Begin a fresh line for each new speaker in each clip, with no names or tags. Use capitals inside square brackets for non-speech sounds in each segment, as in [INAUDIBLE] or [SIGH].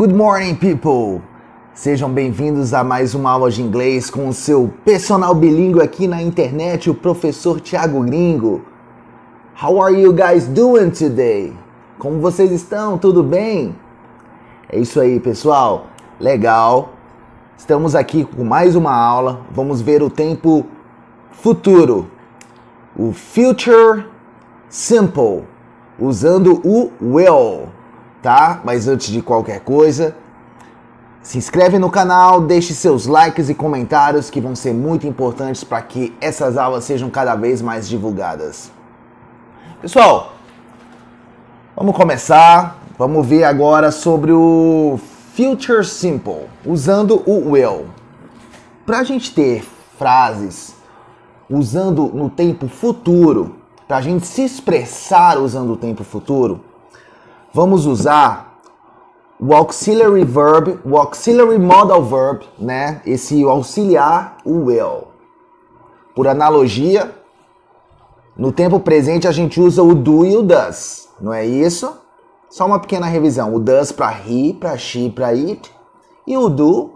Good morning, people! Sejam bem-vindos a mais uma aula de inglês com o seu personal bilíngue aqui na internet, o professor Tiago Gringo. How are you guys doing today? Como vocês estão? Tudo bem? É isso aí, pessoal. Legal. Estamos aqui com mais uma aula. Vamos ver o tempo futuro. O future simple, usando o will tá? Mas antes de qualquer coisa, se inscreve no canal, deixe seus likes e comentários que vão ser muito importantes para que essas aulas sejam cada vez mais divulgadas. Pessoal, vamos começar. Vamos ver agora sobre o Future Simple, usando o will. Para a gente ter frases usando no tempo futuro, para a gente se expressar usando o tempo futuro, vamos usar o auxiliary verb, o auxiliary modal verb, né? Esse auxiliar, o will. Por analogia, no tempo presente a gente usa o do e o does, não é isso? Só uma pequena revisão. O does para he, para she, para it e o do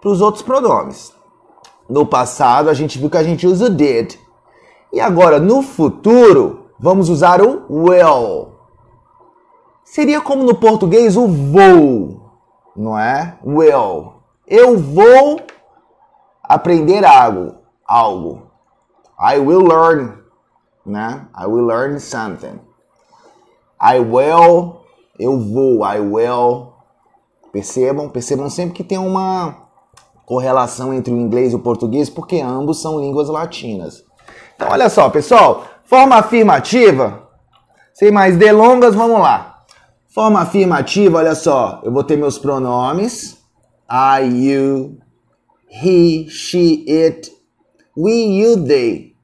para os outros pronomes. No passado a gente viu que a gente usa o did. E agora no futuro vamos usar o will. Seria como no português o vou, não é? Will. Eu vou aprender algo. Algo. I will learn, né? I will learn something. I will, eu vou, I will. Percebam, percebam sempre que tem uma correlação entre o inglês e o português, porque ambos são línguas latinas. Então, olha só, pessoal, forma afirmativa. Sem mais delongas, vamos lá. Forma afirmativa, olha só, eu vou ter meus pronomes I, you, he, she, it, we, you, they.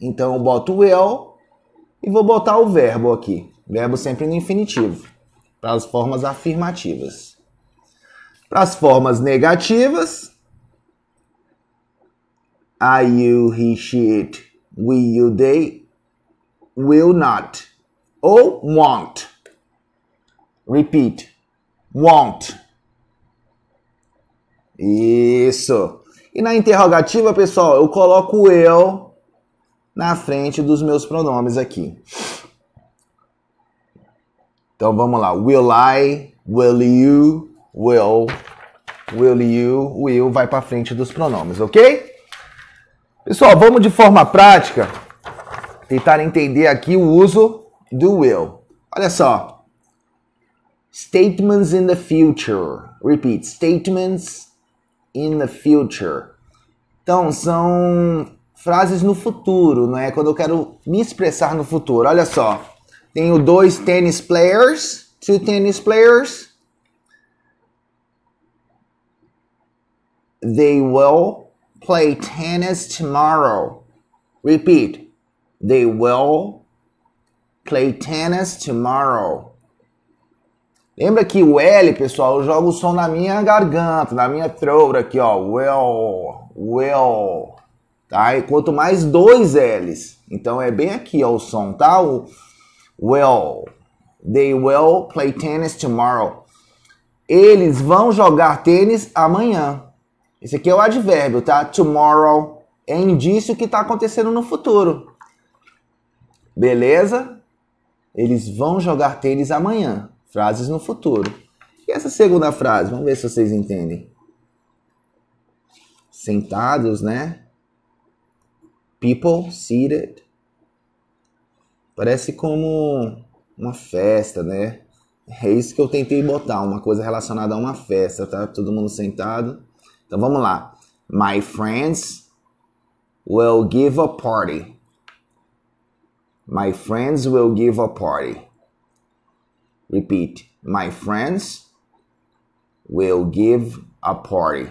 Então eu boto o eu e vou botar o verbo aqui. Verbo sempre no infinitivo, para as formas afirmativas. Para as formas negativas, I, you, he, she, it, we, you, they, will not ou won't. Repeat. Want. Isso. E na interrogativa, pessoal, eu coloco eu na frente dos meus pronomes aqui. Então vamos lá. Will I? Will you? Will. Will you? Will vai para frente dos pronomes, ok? Pessoal, vamos de forma prática tentar entender aqui o uso do will. Olha só. Statements in the future. Repeat. Statements in the future. Então, são frases no futuro, não é? Quando eu quero me expressar no futuro. Olha só. Tenho dois tennis players. Two tennis players. They will play tennis tomorrow. Repeat. They will play tennis tomorrow. Lembra que o L, pessoal, eu jogo o som na minha garganta, na minha throat aqui, ó. Well, well. Tá? E quanto mais dois L's. Então é bem aqui, ó, o som, tá? O well. They will play tennis tomorrow. Eles vão jogar tênis amanhã. Esse aqui é o advérbio, tá? Tomorrow é indício que está acontecendo no futuro. Beleza? Eles vão jogar tênis amanhã. Frases no futuro. E essa segunda frase, vamos ver se vocês entendem. Sentados, né? People seated. Parece como uma festa, né? É isso que eu tentei botar, uma coisa relacionada a uma festa, tá? Todo mundo sentado. Então vamos lá. My friends will give a party. My friends will give a party. Repeat. My friends will give a party.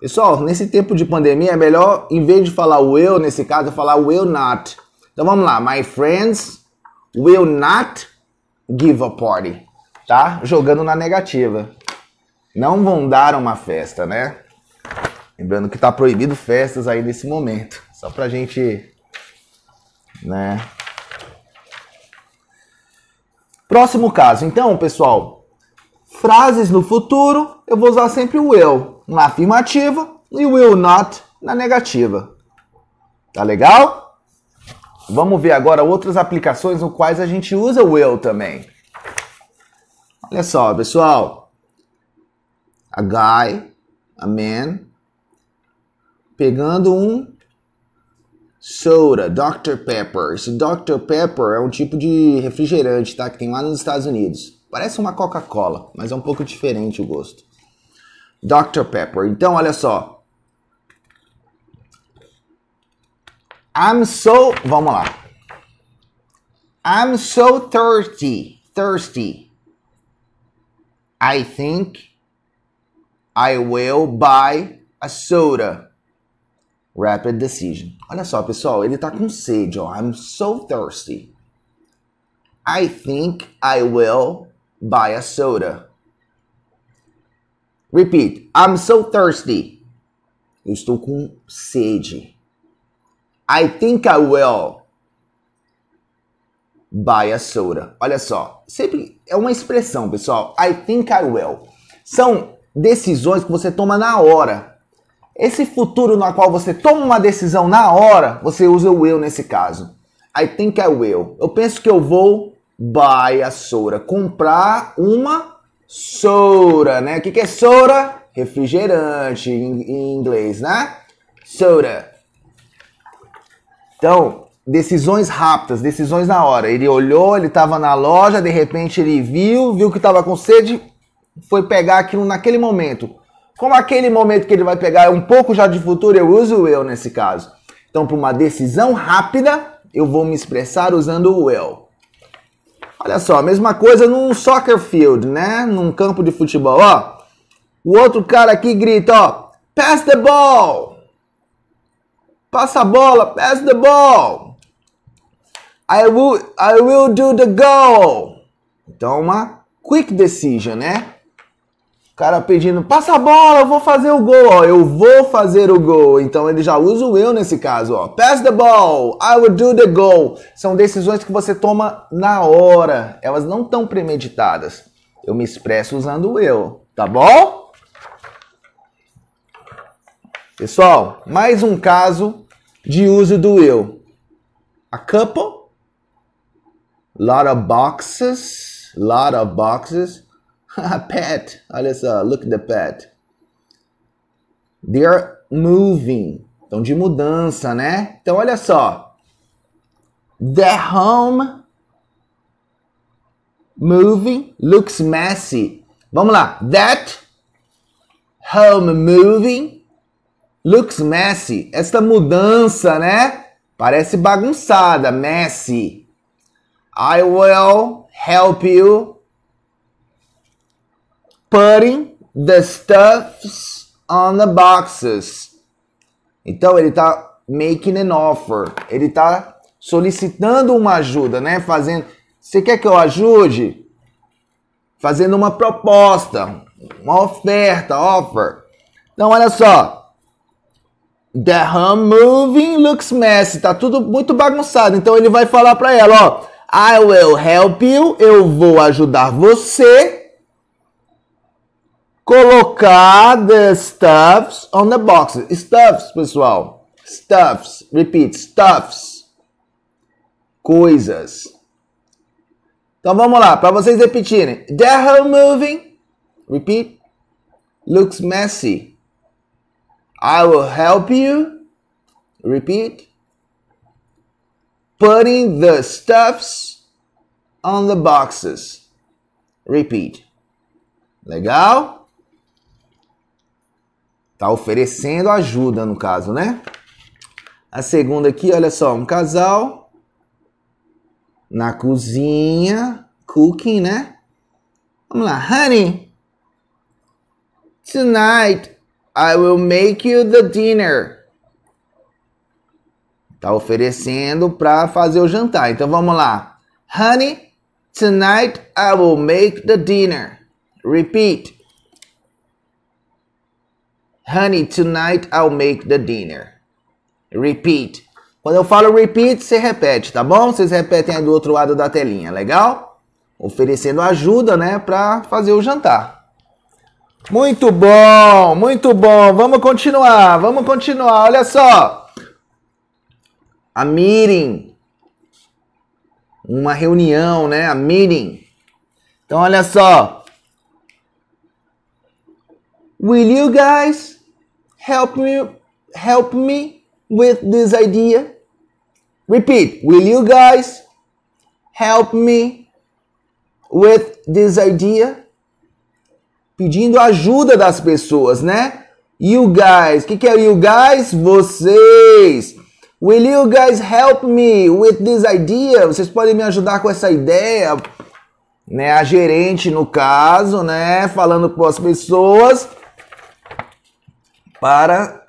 Pessoal, nesse tempo de pandemia é melhor, em vez de falar will, nesse caso, falar will not. Então vamos lá. My friends will not give a party. Tá? Jogando na negativa. Não vão dar uma festa, né? Lembrando que tá proibido festas aí nesse momento. Só pra gente, né? Próximo caso, então, pessoal. Frases no futuro, eu vou usar sempre o will na afirmativa e o will not na negativa. Tá legal? Vamos ver agora outras aplicações no quais a gente usa o will também. Olha só, pessoal. A guy, a man, pegando um soda, Dr. Pepper. Esse Dr. Pepper é um tipo de refrigerante, tá? Que tem lá nos Estados Unidos. Parece uma Coca-Cola, mas é um pouco diferente o gosto. Dr. Pepper. Então, olha só. I'm so. Vamos lá. I'm so thirsty. Thirsty. I think I will buy a soda. Rapid Decision. Olha só, pessoal, ele tá com sede, ó. I'm so thirsty. I think I will buy a soda. Repeat. I'm so thirsty. Eu estou com sede. I think I will buy a soda. Olha só, sempre é uma expressão, pessoal. I think I will. São decisões que você toma na hora esse futuro no qual você toma uma decisão na hora, você usa o eu nesse caso. I think I will. Eu penso que eu vou buy a soda. Comprar uma soda, né? O que, que é soda? Refrigerante em, em inglês, né? Soda. Então, decisões rápidas, decisões na hora. Ele olhou, ele estava na loja, de repente ele viu, viu que estava com sede, foi pegar aquilo naquele momento. Como aquele momento que ele vai pegar é um pouco já de futuro, eu uso o will nesse caso. Então, para uma decisão rápida, eu vou me expressar usando o will. Olha só, mesma coisa num soccer field, né? Num campo de futebol, ó. O outro cara aqui grita, ó, pass the ball. Passa a bola, pass the ball. I will, I will do the goal. Então, uma quick decision, né? cara pedindo, passa a bola, eu vou fazer o gol, ó, eu vou fazer o gol. Então ele já usa o eu nesse caso, ó. Pass the ball, I will do the goal. São decisões que você toma na hora, elas não estão premeditadas. Eu me expresso usando o eu, tá bom? Pessoal, mais um caso de uso do eu. A couple, lot of boxes, lot of boxes. [LAUGHS] pet. Olha só, look at the pet. They are moving. Então, de mudança, né? Então, olha só. the home moving looks messy. Vamos lá. That home moving looks messy. Esta mudança, né? Parece bagunçada, messy. I will help you putting the stuffs on the boxes. Então ele está making an offer. Ele está solicitando uma ajuda, né? Fazendo. Você quer que eu ajude? Fazendo uma proposta, uma oferta, offer. Então olha só. The home moving looks messy. Tá tudo muito bagunçado. Então ele vai falar para ela, ó. I will help you. Eu vou ajudar você Colocar the stuffs on the boxes. Stuffs, pessoal. Stuffs. Repeat. Stuffs. Coisas. Então vamos lá, para vocês repetirem. The whole moving. Repeat. Looks messy. I will help you. Repeat. Putting the stuffs on the boxes. Repeat. Legal? Tá oferecendo ajuda, no caso, né? A segunda aqui, olha só, um casal na cozinha, cooking, né? Vamos lá, honey. Tonight I will make you the dinner. Tá oferecendo para fazer o jantar. Então vamos lá. Honey, tonight I will make the dinner. Repeat. Honey, tonight I'll make the dinner. Repeat. Quando eu falo repeat, você repete, tá bom? Vocês repetem aí do outro lado da telinha, legal? Oferecendo ajuda, né, para fazer o jantar. Muito bom, muito bom. Vamos continuar, vamos continuar. Olha só. A meeting. Uma reunião, né? A meeting. Então, olha só. Will you guys help me help me with this idea? Repeat. Will you guys help me with this idea? Pedindo ajuda das pessoas, né? You guys. O que, que é you guys? Vocês. Will you guys help me with this idea? Vocês podem me ajudar com essa ideia? Né, a gerente, no caso, né? Falando com as pessoas para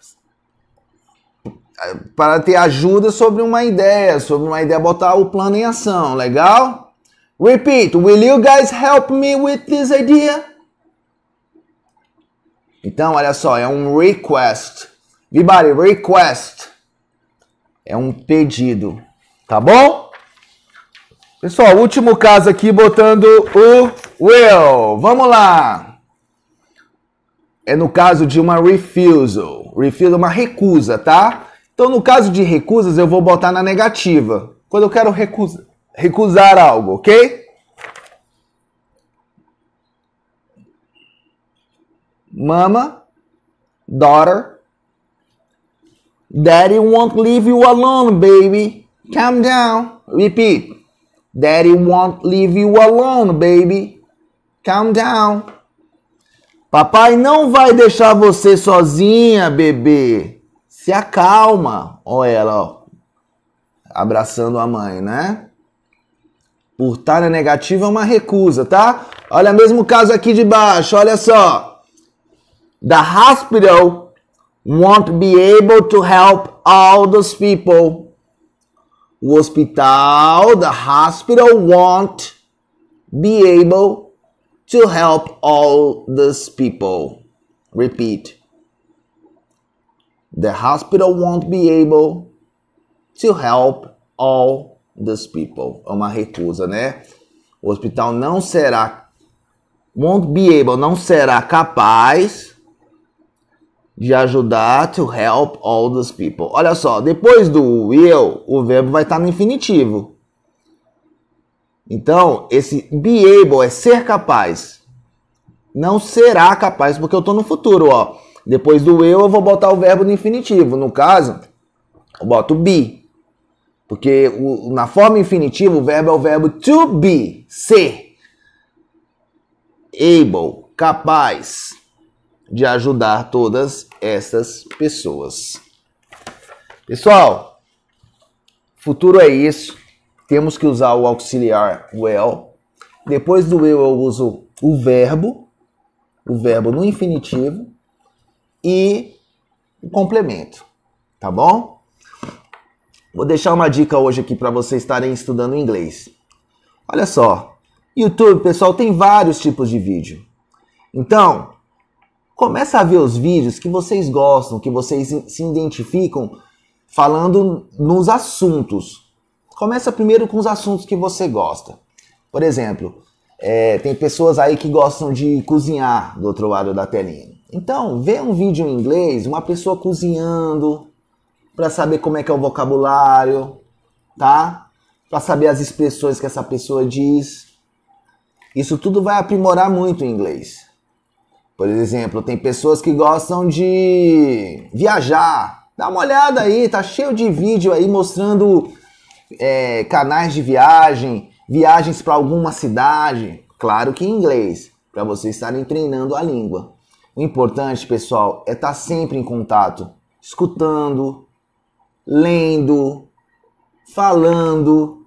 para ter ajuda sobre uma ideia, sobre uma ideia, botar o plano em ação, legal? Repeat, will you guys help me with this idea? Então, olha só, é um request. Everybody, request. É um pedido, tá bom? Pessoal, último caso aqui botando o will. Vamos lá é no caso de uma refusal. Refusal é uma recusa, tá? Então, no caso de recusas, eu vou botar na negativa. Quando eu quero recusa, recusar algo, ok? Mama, daughter, daddy won't leave you alone, baby. Calm down. Repeat. Daddy won't leave you alone, baby. Calm down. Papai não vai deixar você sozinha, bebê. Se acalma. Olha ela, ó. Abraçando a mãe, né? Por estar na negativa é uma recusa, tá? Olha, mesmo caso aqui de baixo, olha só. The hospital won't be able to help all those people. O hospital, the hospital won't be able to help all these people. Repeat. The hospital won't be able to help all these people. É uma recusa, né? O hospital não será won't be able, não será capaz de ajudar to help all those people. Olha só, depois do will, o verbo vai estar no infinitivo. Então, esse be able é ser capaz. Não será capaz, porque eu estou no futuro, ó. Depois do eu, eu vou botar o verbo no infinitivo. No caso, eu boto be. Porque o, na forma infinitiva, o verbo é o verbo to be, ser. Able, capaz de ajudar todas essas pessoas. Pessoal, futuro é isso. Temos que usar o auxiliar well. Depois do eu, eu uso o verbo, o verbo no infinitivo e o complemento, tá bom? Vou deixar uma dica hoje aqui para vocês estarem estudando inglês. Olha só, YouTube, pessoal, tem vários tipos de vídeo. Então, começa a ver os vídeos que vocês gostam, que vocês se identificam falando nos assuntos. Começa primeiro com os assuntos que você gosta. Por exemplo, é, tem pessoas aí que gostam de cozinhar do outro lado da telinha. Então, vê um vídeo em inglês, uma pessoa cozinhando, para saber como é que é o vocabulário, tá? Para saber as expressões que essa pessoa diz. Isso tudo vai aprimorar muito o inglês. Por exemplo, tem pessoas que gostam de viajar. Dá uma olhada aí, tá cheio de vídeo aí mostrando é, canais de viagem, viagens para alguma cidade, claro que em inglês, para vocês estarem treinando a língua. O importante, pessoal, é estar tá sempre em contato, escutando, lendo, falando.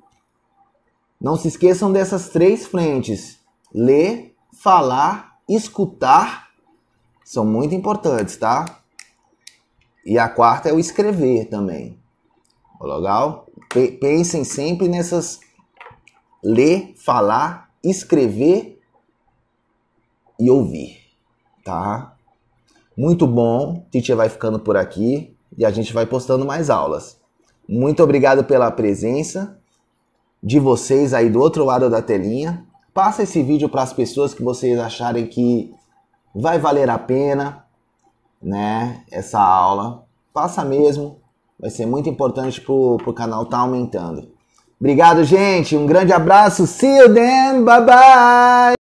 Não se esqueçam dessas três frentes: ler, falar, escutar. São muito importantes, tá? E a quarta é o escrever também. Legal? pensem sempre nessas ler, falar, escrever e ouvir, tá? Muito bom, Titia vai ficando por aqui e a gente vai postando mais aulas. Muito obrigado pela presença de vocês aí do outro lado da telinha. Passa esse vídeo para as pessoas que vocês acharem que vai valer a pena, né? Essa aula. Passa mesmo, vai ser muito importante pro, pro canal tá aumentando. Obrigado, gente. Um grande abraço. See you then. Bye bye.